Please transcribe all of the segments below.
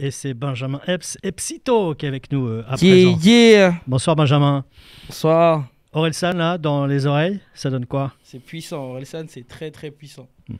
Et c'est Benjamin Epsito, qui est avec nous euh, à Bonsoir Benjamin. Bonsoir. Aurelsan là, dans les oreilles, ça donne quoi C'est puissant, Aurelsan, c'est très très puissant. Hmm.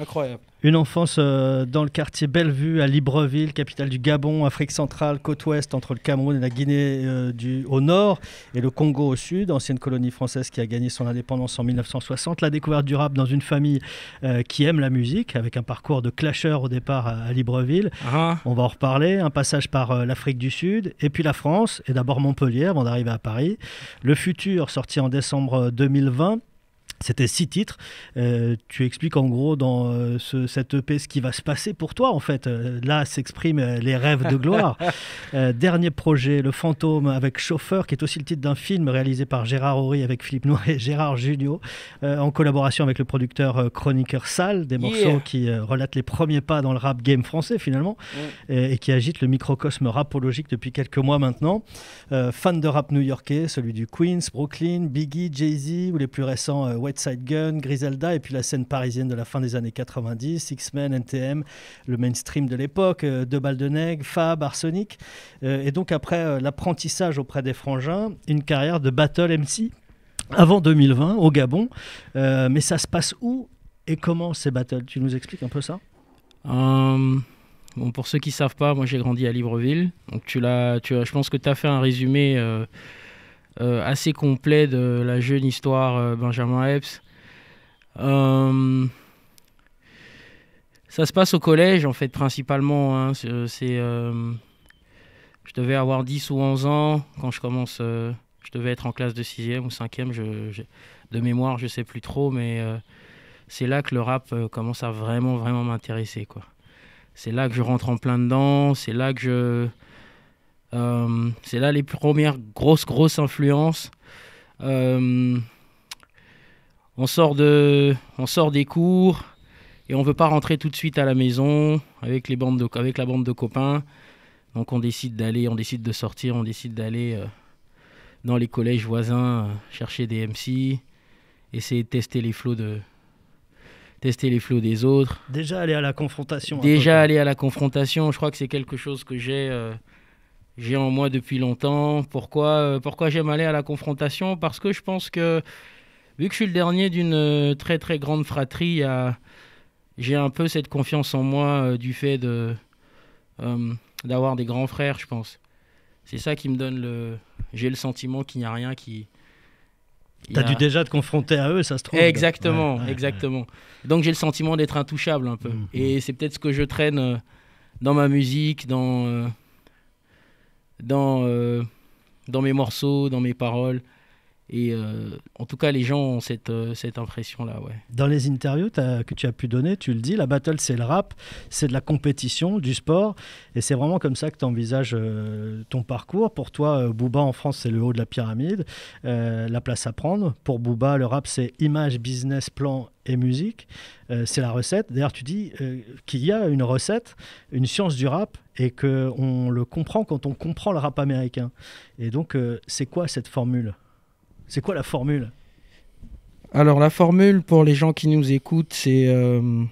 Incroyable. Une enfance euh, dans le quartier Bellevue à Libreville, capitale du Gabon, Afrique centrale, côte ouest entre le Cameroun et la Guinée euh, du, au nord et le Congo au sud, ancienne colonie française qui a gagné son indépendance en 1960. La découverte du rap dans une famille euh, qui aime la musique, avec un parcours de clasheur au départ à, Libreville. Ah ah. On va en reparler. Un passage par l'Afrique du Sud et puis la France et d'abord Montpellier avant d'arriver à Paris. Le futur sorti en décembre 2020 c'était six titres. Euh, tu expliques en gros dans euh, cette EP ce qui va se passer pour toi en fait. Euh, là s'expriment les rêves de gloire. dernier projet, Le Fantôme avec Chauffeur, qui est aussi le titre d'un film réalisé par Gérard Horry avec Philippe Noir et Gérard Julio en collaboration avec le producteur chroniqueur Sal. des morceaux qui relatent les premiers pas dans le rap game français finalement, mm. et, et, qui agitent le microcosme rapologique depuis quelques mois maintenant. fan de rap new-yorkais, celui du Queens, Brooklyn, Biggie, Jay-Z ou les plus récents Whiteside Side Gun, Griselda, et puis la scène parisienne de la fin des années 90, X-Men, NTM, le mainstream de l'époque, euh, de Baldeneg, Fab, Arsenic. Euh, et donc après euh, l'apprentissage auprès des frangins, une carrière de battle MC avant 2020 au Gabon. mais ça se passe où et comment ces battles Tu nous expliques un peu ça Bon, pour ceux qui ne savent pas, moi j'ai grandi à Libreville. Donc tu l'as, tu as, je pense que tu as fait un résumé euh, assez complet de la jeune histoire euh, Benjamin Epps. Euh, ça se passe au collège, en fait, principalement. Hein, c'est je devais avoir 10 ou 11 ans quand je commence. je devais être en classe de 6e ou 5e, de mémoire, je sais plus trop, mais c'est là que le rap commence à vraiment, vraiment m'intéresser. quoi. C'est là que je rentre en plein dedans, c'est là que je, euh, c'est là les premières grosses, grosses influences. Euh, on, sort de, on sort des cours et on ne veut pas rentrer tout de suite à la maison avec, les bandes de, avec la bande de copains. Donc on décide d'aller, on décide de sortir, on décide d'aller euh, dans les collèges voisins chercher des MC, essayer de tester les flots de, tester les flots des autres. Déjà aller à la confrontation. Déjà aller à la confrontation, je crois que c'est quelque chose que j'ai j'ai en moi depuis longtemps. Pourquoi, euh, pourquoi j'aime aller à la confrontation Parce que je pense que, vu que je suis le dernier d'une euh, très très grande fratrie, j'ai un peu cette confiance en moi euh, du fait de, d'avoir des grands frères, je pense. C'est ça qui me donne le. J'ai le sentiment qu'il n'y a rien qui. T'as as dû déjà te confronter à eux, ça se trouve. Exactement, exactement. Donc j'ai le sentiment d'être intouchable un peu. Mm, Et mm. c'est peut-être ce que je traîne dans ma musique, dans euh, dans, mes morceaux, dans mes paroles. Et euh, en tout cas, les gens ont cette, euh, cette impression-là. Ouais. Dans les interviews que tu as pu donner, tu le dis, la battle, c'est le rap, c'est de la compétition, du sport. Et c'est vraiment comme ça que tu envisages euh, ton parcours. Pour toi, Booba en France, c'est le haut de la pyramide, la place à prendre. Pour Booba, le rap, c'est image, business, plan et musique. c'est la recette. D'ailleurs, tu dis qu'il y a une recette, une science du rap, et qu'on le comprend quand on comprend le rap américain. Et donc, c'est quoi cette formule c'est quoi la formule Alors la formule pour les gens qui nous écoutent, c'est... Euh,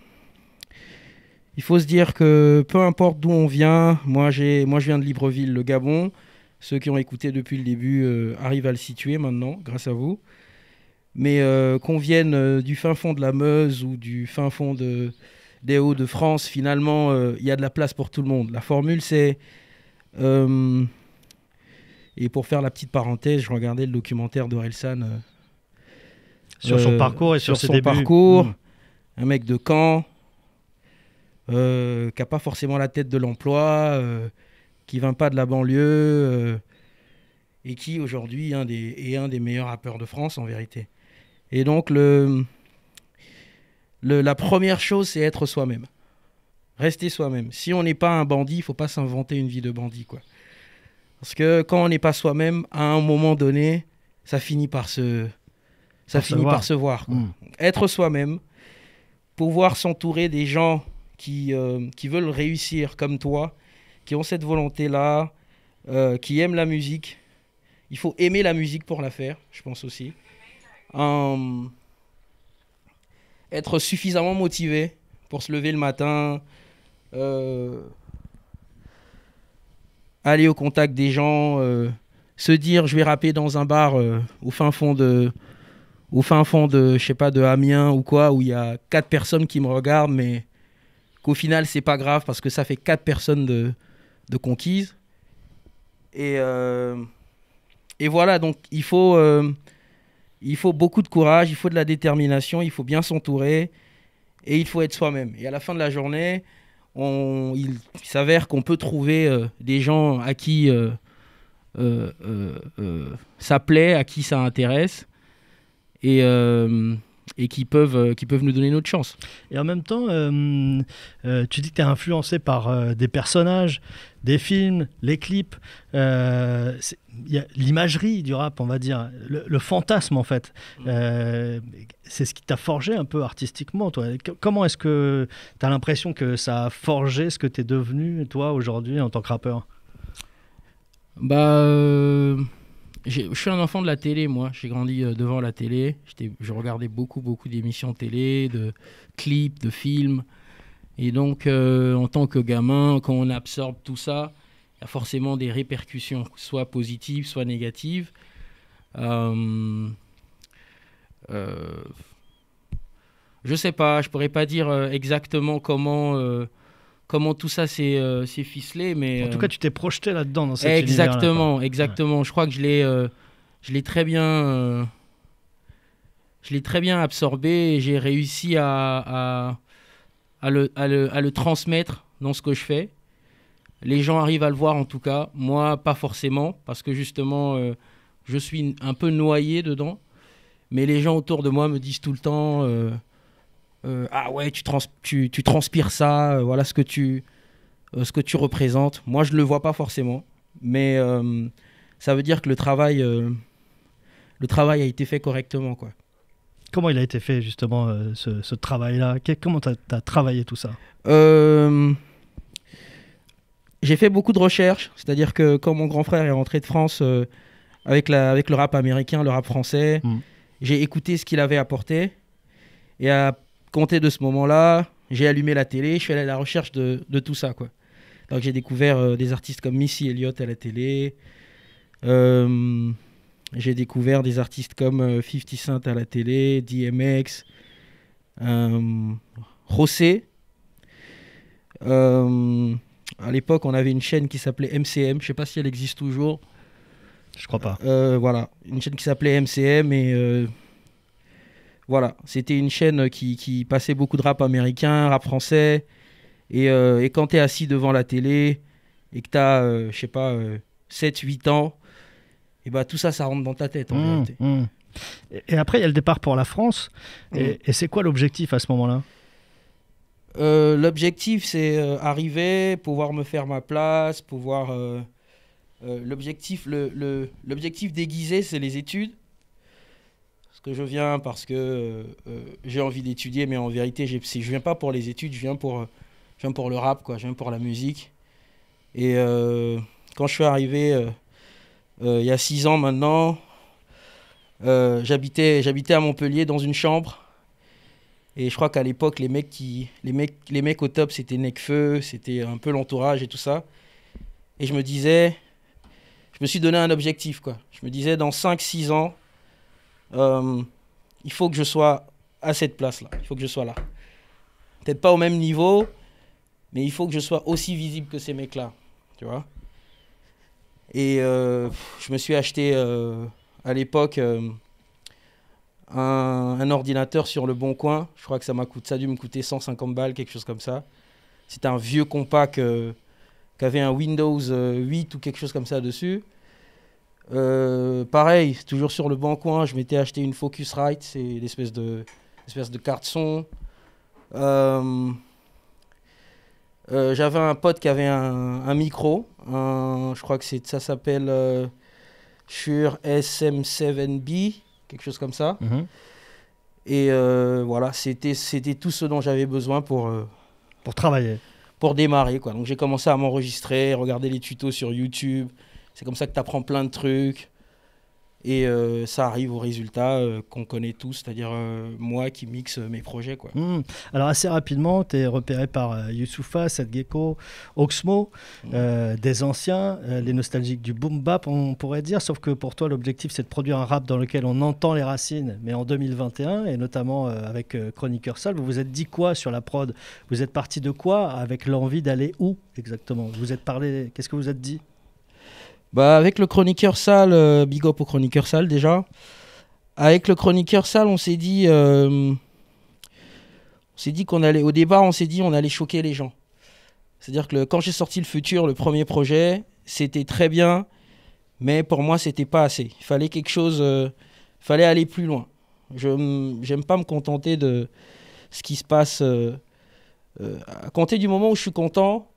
il faut se dire que peu importe d'où on vient, moi, moi je viens de Libreville, le Gabon. Ceux qui ont écouté depuis le début euh, arrivent à le situer maintenant, grâce à vous. Mais euh, qu'on vienne du fin fond de la Meuse ou du fin fond des Hauts-de-France, finalement, il y a de la place pour tout le monde. La formule, c'est et pour faire la petite parenthèse, je regardais le documentaire d'Orelsan. Euh, sur son euh, parcours et sur, son parcours. Mm. Un mec de camp euh, qui n'a pas forcément la tête de l'emploi, qui ne vient pas de la banlieue, et qui aujourd'hui est un des meilleurs rappeurs de France en vérité. Et donc, le, la première chose, c'est être soi-même. Rester soi-même. Si on n'est pas un bandit, il faut pas s'inventer une vie de bandit. quoi. Parce que quand on n'est pas soi-même, à un moment donné, ça finit par se, ça finit par se voir. Hmm. Être soi-même, pouvoir s'entourer des gens qui, euh, qui veulent réussir comme toi, qui ont cette volonté-là, euh, qui aiment la musique. Il faut aimer la musique pour la faire, je pense aussi. Hum, être suffisamment motivé pour se lever le matin. Euh, aller au contact des gens, euh, se dire je vais rapper dans un bar euh, au fin fond de au fin fond de je sais pas de Amiens ou quoi où il y a quatre personnes qui me regardent mais qu'au final c'est pas grave parce que ça fait quatre personnes de, de conquises et euh, et voilà donc il faut il faut beaucoup de courage, il faut de la détermination, il faut bien s'entourer et il faut être soi-même. Et à la fin de la journée, il s'avère qu'on peut trouver euh, des gens à qui euh, euh, ça plaît, à qui ça intéresse. Et et qui peuvent, euh, qui peuvent nous donner notre chance. Et en même temps, euh, euh, tu dis que tu es influencé par des personnages, des films, les clips, l'imagerie du rap, on va dire, le, fantasme en fait. Mm. c'est ce qui t'a forgé un peu artistiquement, toi. comment est-ce que tu as l'impression que ça a forgé ce que tu es devenu, toi, aujourd'hui, en tant que rappeur Bah je suis un enfant de la télé, moi. J'ai grandi euh, devant la télé. Je regardais beaucoup, beaucoup d'émissions télé, de clips, de films. Et donc, euh, en tant que gamin, quand on absorbe tout ça, il y a forcément des répercussions, soit positives, soit négatives. Je euh, euh, je sais pas, je pourrais pas dire exactement comment comment tout ça euh, s'est ficelé. Mais, en tout euh, cas, tu t'es projeté là-dedans, dans cet Exactement, exactement. Je crois que je l'ai, euh, très bien... je l'ai très bien absorbé et j'ai réussi à, à, le, à le transmettre dans ce que je fais. Les gens arrivent à le voir en tout cas, moi pas forcément, parce que justement je suis un peu noyé dedans, mais les gens autour de moi me disent tout le temps euh, ah ouais, tu, transpires ça, euh, voilà ce que, tu, euh, ce que tu représentes. Moi, je ne le vois pas forcément, mais ça veut dire que le travail, le travail a été fait correctement. Quoi. Comment il a été fait, justement, ce, travail-là Comment tu as, travaillé tout ça J'ai fait beaucoup de recherches, c'est-à-dire que quand mon grand frère est rentré de France avec, la, le rap américain, le rap français, mm. j'ai écouté ce qu'il avait apporté. Et à Compter de ce moment-là, j'ai allumé la télé, je suis allé à la recherche de, tout ça. Quoi. Donc j'ai découvert euh, des artistes comme Missy Elliott à la télé. Euh, j'ai découvert des artistes comme 50 euh, Cent à la télé, DMX, José. à l'époque, on avait une chaîne qui s'appelait MCM. Je sais pas si elle existe toujours. Je crois pas. voilà, une chaîne qui s'appelait MCM et voilà, c'était une chaîne qui, passait beaucoup de rap américain, rap français. Et, euh, quand tu es assis devant la télé et que tu as, euh, je sais pas, 7-8 euh, ans, et eh bah, ben, tout ça, ça rentre dans ta tête en mmh, mmh. Et, après, il y a le départ pour la France. Et, mmh. c'est quoi l'objectif à ce moment-là L'objectif, c'est arriver, pouvoir me faire ma place, pouvoir. l'objectif le, déguisé, c'est les études. Parce que je viens parce que euh, euh, j'ai envie d'étudier, mais en vérité, je je viens pas pour les études, je viens pour, pour le rap, quoi. Je viens pour la musique. Et euh, quand je suis arrivé il y a six ans maintenant, j'habitais, j'habitais à Montpellier dans une chambre. Et je crois qu'à l'époque, les mecs les mecs, les mecs au top, c'était Necfeu, c'était un peu l'entourage et tout ça. Et je me disais, je me suis donné un objectif, quoi. Je me disais, dans 5 six ans, euh, il faut que je sois à cette place-là, il faut que je sois là. Peut-être pas au même niveau, mais il faut que je sois aussi visible que ces mecs-là, tu vois. Et euh, je me suis acheté euh, à l'époque un, ordinateur sur le bon coin. Je crois que ça m'a coûté, ça a dû me coûter 150 balles, quelque chose comme ça. C'était un vieux compact qui avait un Windows 8 ou quelque chose comme ça dessus pareil, toujours sur le bon coin, je m'étais acheté une Focusrite, c'est l'espèce de, espèce de carte son. Euh, euh, j'avais un pote qui avait un, micro, je crois que ça s'appelle euh, sur SM7B, quelque chose comme ça. Mhm. Et voilà, c'était tout ce dont j'avais besoin pour... pour travailler. Pour démarrer, quoi. Donc j'ai commencé à m'enregistrer, regarder les tutos sur YouTube. C'est comme ça que tu apprends plein de trucs. Et euh, ça arrive au résultat euh, qu'on connaît tous, c'est-à-dire euh, moi qui mixe mes projets. Quoi. Hmm. Alors assez rapidement, tu es repéré par Youssoufa, Sadgeko, Gecko, Oxmo, des anciens, les nostalgiques du boom bap, on pourrait dire. Sauf que pour toi, l'objectif, c'est de produire un rap dans lequel on entend les racines. Mais en 2021, et notamment avec Chroniqueur Sol, vous vous êtes dit quoi sur la prod Vous êtes parti de quoi avec l'envie d'aller où exactement Vous êtes parlé, qu'est-ce que vous êtes dit bah, avec le chroniqueur sale, euh, big up au chroniqueur sale déjà. Avec le chroniqueur sale, on s'est dit, euh, on s'est dit qu'on allait, au départ, on s'est dit on allait choquer les gens. C'est-à-dire que quand j'ai sorti le futur, le premier projet, c'était très bien, mais pour moi, c'était pas assez. Il fallait quelque chose, euh, fallait aller plus loin. Je n'aime pas me contenter de ce qui se passe. à compter du moment où je suis content,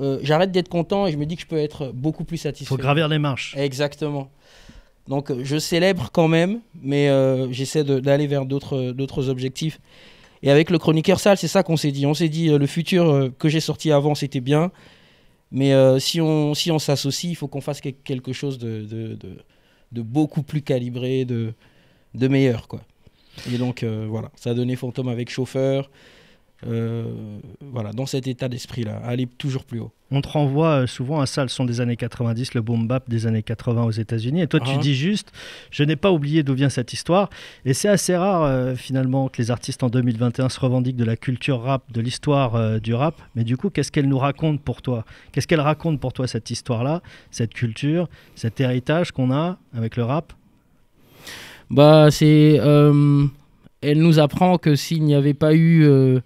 euh, j'arrête d'être content et je me dis que je peux être beaucoup plus satisfait. Faut gravir les marches. Exactement. Donc euh, je célèbre quand même, mais euh, j'essaie d'aller vers d'autres objectifs. Et avec le chroniqueur sale, c'est ça qu'on s'est dit. On s'est dit le futur que j'ai sorti avant, c'était bien, mais si on si on s'associe, il faut qu'on fasse quelque chose de, de, de, beaucoup plus calibré, de de meilleur quoi. Et donc voilà, ça a donné Fantôme avec chauffeur. Euh, voilà, dans cet état d'esprit-là, aller toujours plus haut. On te renvoie euh, souvent à ça, le son des années 90, le boom bap des années 80 aux États-Unis. Et toi, tu ah dis juste, je n'ai pas oublié d'où vient cette histoire. Et c'est assez rare, euh, finalement, que les artistes en 2021 se revendiquent de la culture rap, de l'histoire du rap. Mais du coup, qu'est-ce qu'elle nous raconte pour toi Qu'est-ce qu'elle raconte pour toi, cette histoire-là, cette culture, cet héritage qu'on a avec le rap Bah, c'est. elle nous apprend que s'il n'y avait pas eu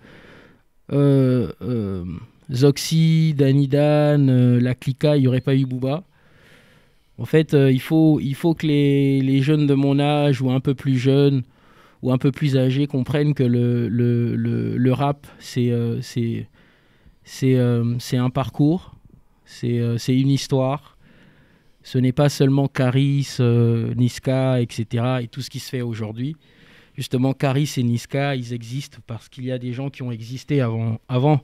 euh, euh, Zoxy, Danidan, euh, La Clica, il n'y aurait pas eu Booba. En fait, il, faut, il faut que les, jeunes de mon âge ou un peu plus jeunes ou un peu plus âgés comprennent que le, rap, c'est un parcours, c'est une histoire. Ce n'est pas seulement Caris, Niska, etc. et tout ce qui se fait aujourd'hui justement Caris et Niska, ils existent parce qu'il y a des gens qui ont existé avant. avant.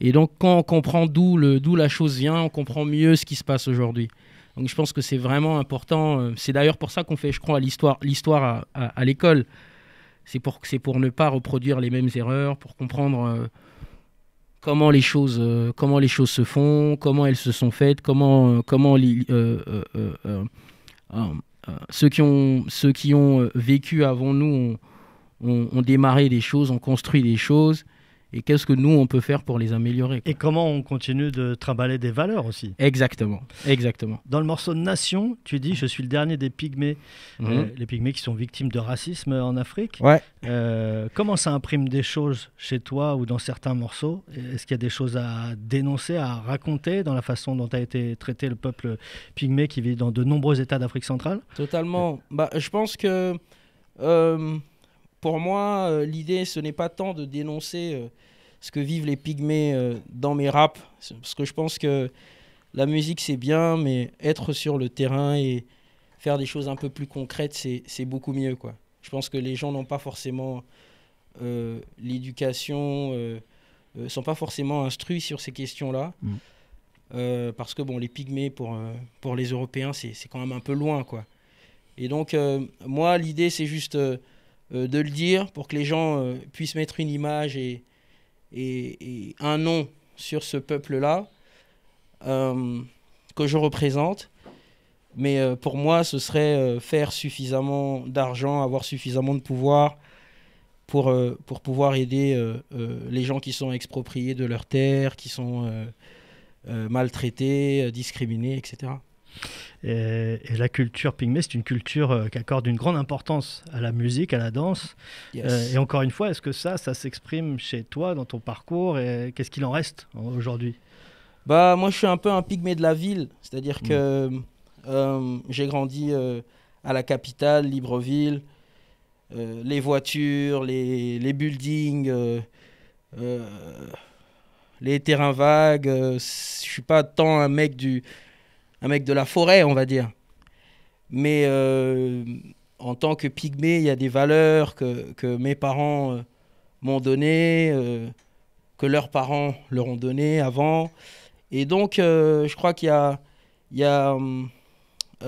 Et donc quand on comprend d'où la chose vient, on comprend mieux ce qui se passe aujourd'hui. Donc je pense que c'est vraiment important. Euh, c'est d'ailleurs pour ça qu'on fait, je crois, l'histoire à, l'école. C'est pour, pour ne pas reproduire les mêmes erreurs, pour comprendre euh, euh, comment, les choses, se font, comment elles se sont faites, comment, comment ceux, qui ont, euh, vécu avant nous ont, ont démarré des choses, ont construit des choses et qu'est-ce que nous on peut faire pour les améliorer. Et comment on continue de trimballer des valeurs aussi. Exactement, exactement. Dans le morceau Nation, tu dis je suis le dernier des pygmées, euh, mhm. les pygmées qui sont victimes de racisme en Afrique. Ouais. Euh, comment ça imprime des choses chez toi ou dans certains morceaux Est-ce qu'il y a des choses à dénoncer, à raconter dans la façon dont a été traité le peuple pygmée qui vit dans de nombreux États d'Afrique centrale Totalement. Bah, je pense que euh, pour moi, euh, l'idée, ce n'est pas tant de dénoncer euh, ce que vivent les pygmées euh, dans mes raps, parce que je pense que la musique, c'est bien, mais être sur le terrain et faire des choses un peu plus concrètes, c'est beaucoup mieux. Quoi. Je pense que les gens n'ont pas forcément l'éducation, ne sont pas forcément instruits sur ces questions-là. Mm. parce que bon, les pygmées pour, pour les Européens, c'est quand même un peu loin. Quoi. Et donc, moi, l'idée, c'est juste euh, de le dire pour que les gens euh, puissent mettre une image et, un nom sur ce peuple-là euh, que je représente. Mais pour moi, ce serait faire suffisamment d'argent, avoir suffisamment de pouvoir pour, pour pouvoir aider les gens qui sont expropriés de leurs terres, qui sont maltraités, discriminés, etc. Et, la culture pygmée, c'est une culture euh, qui accorde une grande importance à la musique, à la danse. Euh, et encore une fois, est-ce que ça, ça s'exprime chez toi, dans ton parcours Et qu'est-ce qu'il en reste aujourd'hui bah, Moi, je suis un peu un pygmée de la ville. C'est-à-dire mm. que euh, j'ai grandi à la capitale, Libreville. les voitures, les, buildings, les terrains vagues. je suis pas tant un mec du, un mec de la forêt, on va dire. Mais euh, en tant que pygmée, il y a des valeurs que, mes parents euh, m'ont données, euh, que leurs parents leur ont données avant. Et donc, je crois qu'il y a, il y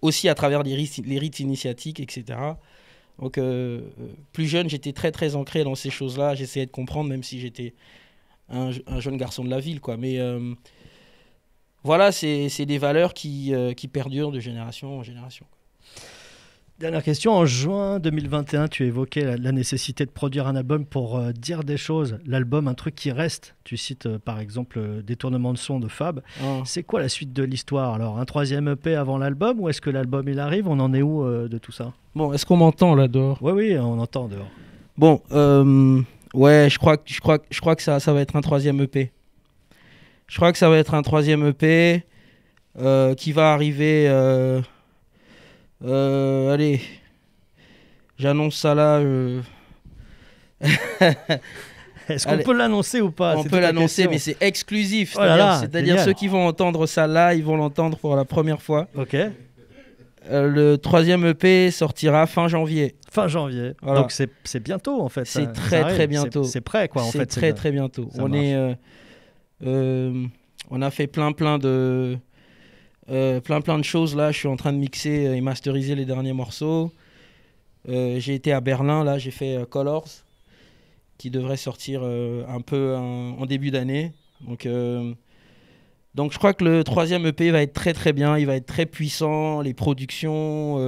aussi à travers les rites, initiatiques, etc. Donc, plus jeune, j'étais très, très ancré dans ces choses-là. J'essayais de comprendre, même si j'étais un, un, jeune garçon de la ville, quoi. Mais voilà, c'est des valeurs qui, euh, qui, perdurent de génération en génération. Dernière question. En juin 2021, tu évoquais la, nécessité de produire un album pour euh, dire des choses. L'album, un truc qui reste. Tu cites euh, par exemple Détournement de son de Fab. Ah. C'est quoi la suite de l'histoire Alors, un troisième EP avant l'album ou est-ce que l'album il arrive On en est où de tout ça Bon, est-ce qu'on m'entend là dehors Oui, oui, on entend dehors. Bon, ouais, je crois, que, je crois, je crois que ça, ça va être un troisième EP. Je crois que ça va être un troisième EP euh, qui va arriver. Euh, euh, allez, j'annonce ça là. Est-ce qu'on peut l'annoncer ou pas On peut l'annoncer, mais c'est exclusif. Oh c'est-à-dire ceux qui vont entendre ça là, ils vont l'entendre pour la première fois. Ok. le troisième EP sortira fin janvier. Fin janvier. Donc c'est bientôt en fait. C'est très très bientôt. C'est prêt quoi en fait. C'est très très bientôt. On est. Euh, on a fait plein, plein de, euh, plein, plein de choses. Là, je suis en train de mixer et masteriser les derniers morceaux. Euh, j'ai été à Berlin, là, j'ai fait Colors, qui devrait sortir un peu en, début d'année. Donc. Donc je crois que le troisième EP va être très très bien, il va être très puissant, les productions,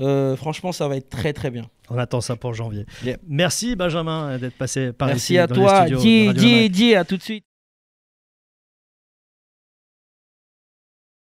euh, franchement, ça va être très très bien. On attend ça pour janvier. Merci Benjamin d'être passé par ici. Merci à toi. Dis, dis, dis, à tout de suite.